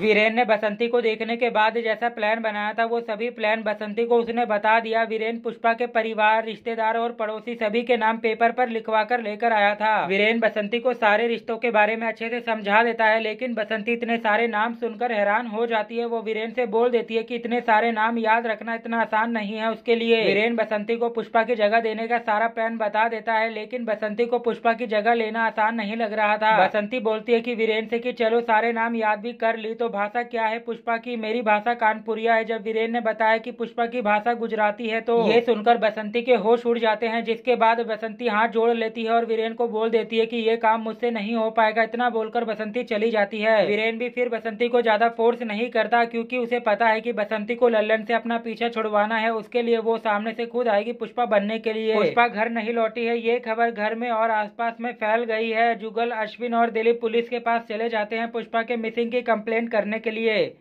वीरेन ने बसंती को देखने के बाद जैसा प्लान बनाया था वो सभी प्लान बसंती को उसने बता दिया वीरेन पुष्पा के परिवार रिश्तेदार और पड़ोसी सभी के नाम पेपर पर लिखवा कर लेकर आया था वीरेन बसंती को सारे रिश्तों के बारे में अच्छे से समझा देता है लेकिन बसंती इतने सारे नाम सुनकर हैरान हो जाती है वो वीरेन से बोल देती है की इतने सारे नाम याद रखना इतना आसान नहीं है उसके लिए वीरेन बसंती को पुष्पा की जगह देने का सारा प्लान बता देता है लेकिन बसंती को पुष्पा की जगह लेना आसान नहीं लग रहा था बसंती बोलती है की वीरेन से की चलो सारे नाम याद भी कर ली तो तो भाषा क्या है पुष्पा की मेरी भाषा कानपुरिया है जब वीरेन ने बताया कि पुष्पा की भाषा गुजराती है तो ये सुनकर बसंती के होश उड़ जाते हैं जिसके बाद बसंती हाथ जोड़ लेती है और वीरेन को बोल देती है कि ये काम मुझसे नहीं हो पाएगा इतना बोलकर बसंती चली जाती है वीरेन भी फिर बसंती को ज्यादा फोर्स नहीं करता क्यूँकी उसे पता है की बसंती को लल्लन से अपना पीछा छुड़वाना है उसके लिए वो सामने से खुद आएगी पुष्पा बनने के लिए पुष्पा घर नहीं लौटी है ये खबर घर में और आसपास में फैल गई है जुगल अश्विन और दिलीप पुलिस के पास चले जाते हैं पुष्पा के मिसिंग की कंप्लेन करने के लिए